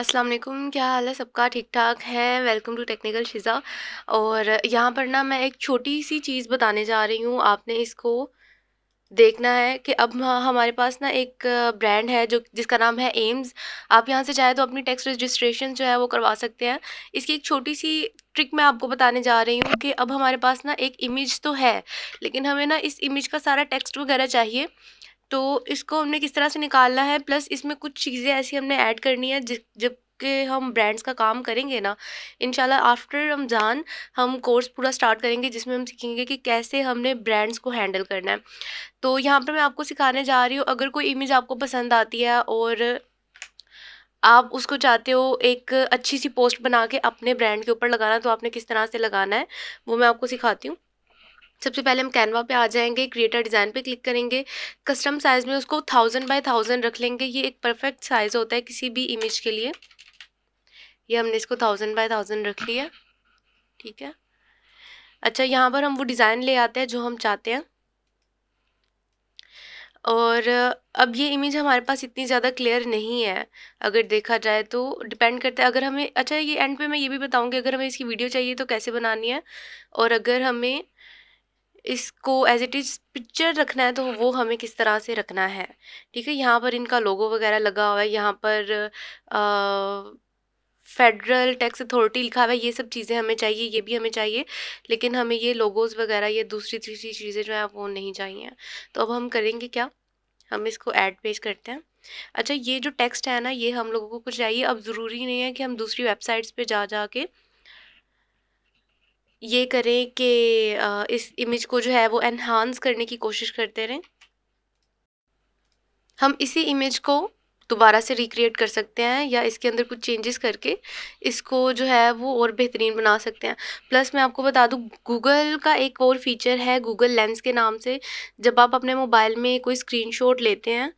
अस्सलाम वालेकुम क्या हाल है सबका ठीक ठाक है वेलकम टू टेक्निकल शिज़ा और यहाँ पर ना मैं एक छोटी सी चीज़ बताने जा रही हूँ आपने इसको देखना है कि अब हमारे पास ना एक ब्रांड है जो जिसका नाम है एम्स आप यहाँ से चाहे तो अपनी टैक्स रजिस्ट्रेशन जो है वो करवा सकते हैं इसकी एक छोटी सी ट्रिक मैं आपको बताने जा रही हूँ कि अब हमारे पास ना एक इमेज तो है लेकिन हमें ना इस इमेज का सारा टेक्स्ट वगैरह चाहिए तो इसको हमने किस तरह से निकालना है प्लस इसमें कुछ चीज़ें ऐसी हमने ऐड करनी है जि जब के हम ब्रांड्स का काम करेंगे ना इन आफ्टर रमज़ान हम कोर्स पूरा स्टार्ट करेंगे जिसमें हम सीखेंगे कि कैसे हमने ब्रांड्स को हैंडल करना है तो यहाँ पर मैं आपको सिखाने जा रही हूँ अगर कोई इमेज आपको पसंद आती है और आप उसको चाहते हो एक अच्छी सी पोस्ट बना के अपने ब्रांड के ऊपर लगाना तो आपने किस तरह से लगाना है वो मैं आपको सिखाती हूँ सबसे पहले हम कैनवा पे आ जाएंगे क्रिएटर डिज़ाइन पे क्लिक करेंगे कस्टम साइज़ में उसको थाउजेंड बाय थाउजेंड रख लेंगे ये एक परफेक्ट साइज़ होता है किसी भी इमेज के लिए ये हमने इसको थाउजेंड बाय थाउजेंड रख लिया ठीक है अच्छा यहाँ पर हम वो डिज़ाइन ले आते हैं जो हम चाहते हैं और अब ये इमेज हमारे पास इतनी ज़्यादा क्लियर नहीं है अगर देखा जाए तो डिपेंड करता है अगर हमें अच्छा ये एंड पे मैं ये भी बताऊँगी अगर हमें इसकी वीडियो चाहिए तो कैसे बनानी है और अगर हमें इसको एज इट इज़ पिक्चर रखना है तो वो हमें किस तरह से रखना है ठीक है यहाँ पर इनका लोगो वगैरह लगा हुआ है यहाँ पर आ, फेडरल टैक्स अथॉरिटी लिखा हुआ है ये सब चीज़ें हमें चाहिए ये भी हमें चाहिए लेकिन हमें ये लोगोज़ वगैरह ये दूसरी तीसरी चीज़ें जो हैं वो नहीं चाहिए तो अब हम करेंगे क्या हम इसको ऐड पेज करते हैं अच्छा ये जो टेक्स्ट है ना ये हम लोगों को कुछ चाहिए अब ज़रूरी नहीं है कि हम दूसरी वेबसाइट्स पे जा जा के ये करें कि इस इमेज को जो है वो एनहांस करने की कोशिश करते रहें हम इसी इमेज को दोबारा से रिक्रिएट कर सकते हैं या इसके अंदर कुछ चेंजेस करके इसको जो है वो और बेहतरीन बना सकते हैं प्लस मैं आपको बता दूँ गूगल का एक और फीचर है गूगल लेंस के नाम से जब आप अपने मोबाइल में कोई स्क्रीनशॉट लेते हैं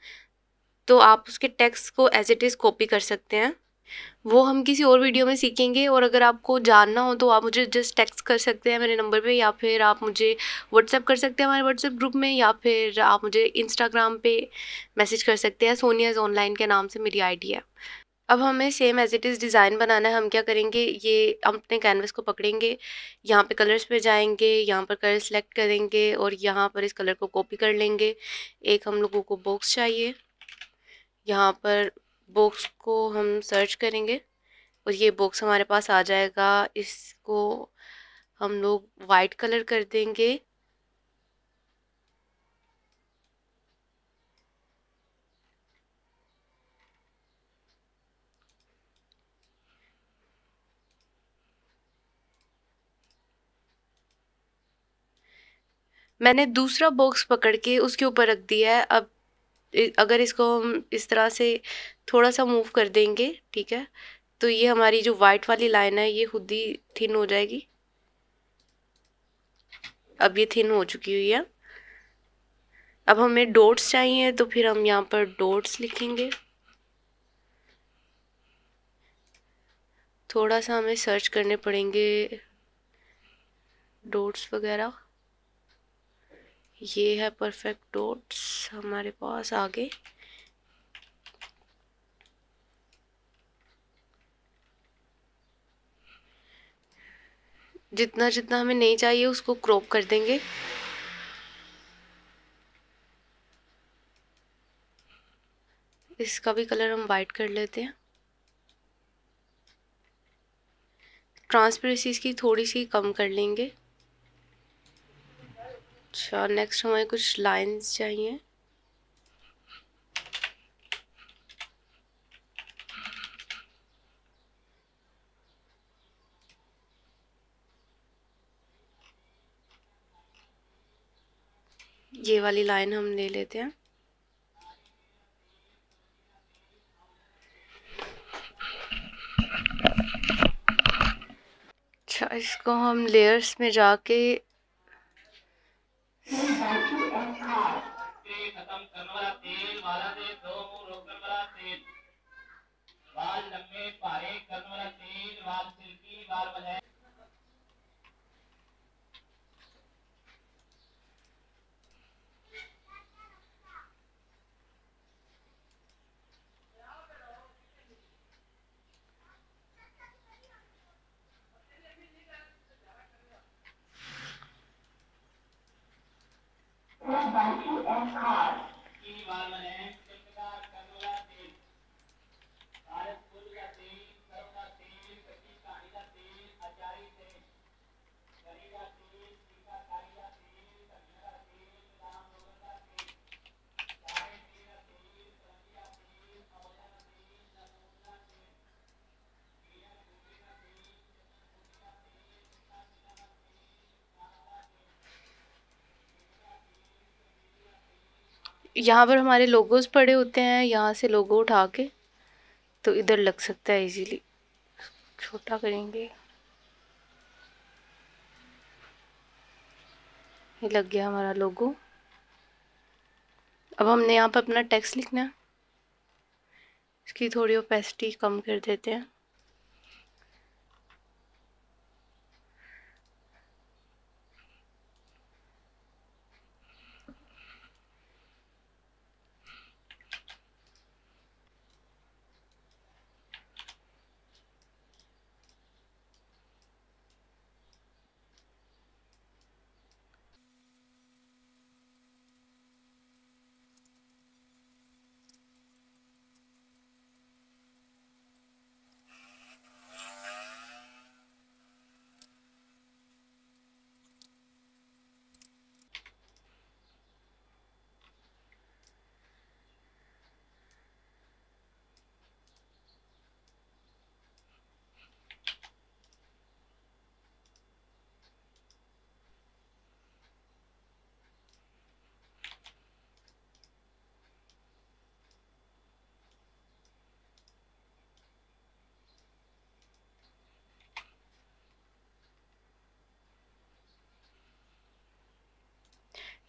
तो आप उसके टेक्स्ट को एज इट इज़ कॉपी कर सकते हैं वो हम किसी और वीडियो में सीखेंगे और अगर आपको जानना हो तो आप मुझे जस्ट टेक्स्ट कर सकते हैं मेरे नंबर पे या फिर आप मुझे व्हाट्सएप कर सकते हैं हमारे व्हाट्सएप ग्रुप में या फिर आप मुझे इंस्टाग्राम पे मैसेज कर सकते हैं सोनियाज ऑनलाइन के नाम से मेरी आईडी है अब हमें same as it is design बनाना है हम क्या करेंगे ये हम अपने कैनवस को पकड़ेंगे यहाँ पे कलर्स पे जाएंगे यहाँ पर कलर सेलेक्ट करेंगे और यहाँ पर इस कलर को कॉपी कर लेंगे एक हम लोगों को बॉक्स चाहिए यहाँ पर बॉक्स को हम सर्च करेंगे और ये बॉक्स हमारे पास आ जाएगा इसको हम लोग वाइट कलर कर देंगे मैंने दूसरा बॉक्स पकड़ के उसके ऊपर रख दिया है अब अगर इसको हम इस तरह से थोड़ा सा मूव कर देंगे ठीक है तो ये हमारी जो वाइट वाली लाइन है ये खुद ही थिन हो जाएगी अब ये थिन हो चुकी हुई है अब हमें डोट्स चाहिए तो फिर हम यहाँ पर डोट्स लिखेंगे थोड़ा सा हमें सर्च करने पड़ेंगे डोट्स वगैरह ये है परफेक्ट डोट्स हमारे पास आगे जितना जितना हमें नहीं चाहिए उसको क्रॉप कर देंगे इसका भी कलर हम वाइट कर लेते हैं ट्रांसपेरेंसी इसकी थोड़ी सी कम कर लेंगे अच्छा नेक्स्ट हमारे कुछ लाइंस चाहिए ये वाली लाइन हम ले लेते हैं अच्छा इसको हम लेयर्स में जाके तेल खत्म करने वाला तेल वाला तेल दो मुंह रोकने वाला तेल बाल लंबे पारे करने वाला तेल बाल सिल्की बाल बजाय यहाँ पर हमारे लोगोस पड़े होते हैं यहाँ से लोगो उठा के तो इधर लग सकता है इजीली छोटा करेंगे ये लग गया हमारा लोगो अब हमने यहाँ पर अपना टैक्स लिखना है इसकी थोड़ी ओपेसिटी कम कर देते हैं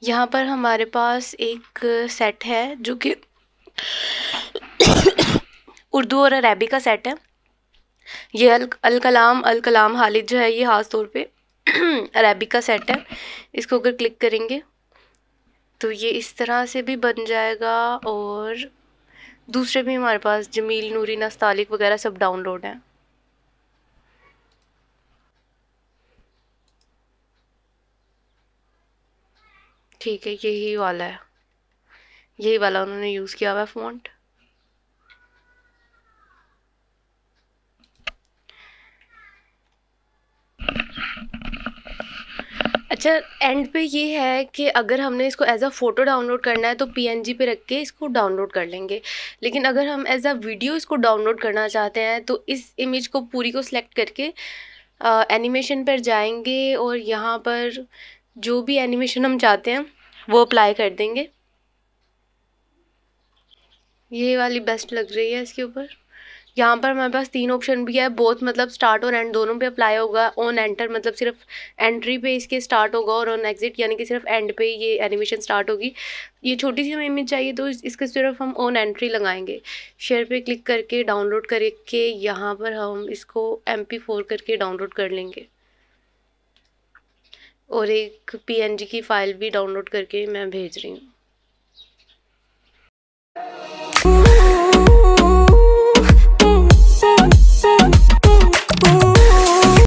यहाँ पर हमारे पास एक सेट है जो कि उर्दू और अरबी का सेट है ये अल अल कलाम अल कलाम हालिद जो है ये ख़ास तौर पे अरबी का सेट है इसको अगर क्लिक करेंगे तो ये इस तरह से भी बन जाएगा और दूसरे भी हमारे पास जमील नूरी नस्तालिक वगैरह सब डाउनलोड हैं ठीक है यही वाला है यही वाला उन्होंने यूज़ किया हुआ है फ़ॉन्ट अच्छा एंड पे ये है कि अगर हमने इसको एज अ फ़ोटो डाउनलोड करना है तो पीएनजी पे रख के इसको डाउनलोड कर लेंगे लेकिन अगर हम एज अ वीडियो इसको डाउनलोड करना चाहते हैं तो इस इमेज को पूरी को सिलेक्ट करके एनिमेशन पर जाएंगे और यहाँ पर जो भी एनिमेशन हम चाहते हैं वो अप्लाई कर देंगे ये वाली बेस्ट लग रही है इसके ऊपर यहाँ पर हमारे पास तीन ऑप्शन भी है बोथ मतलब स्टार्ट और एंड दोनों पे अप्लाई होगा ऑन एंटर मतलब सिर्फ एंट्री पे इसके स्टार्ट होगा और ऑन एग्जिट यानी कि सिर्फ एंड पे ये एनिमेशन स्टार्ट होगी ये छोटी सी हमें इमेज चाहिए तो इसके सिर्फ हम ऑन एंट्री लगाएंगे शेयर पे क्लिक करके डाउनलोड करके यहाँ पर हम इसको एम पी फोर करके डाउनलोड कर लेंगे और एक पीएनजी की फ़ाइल भी डाउनलोड करके मैं भेज रही हूँ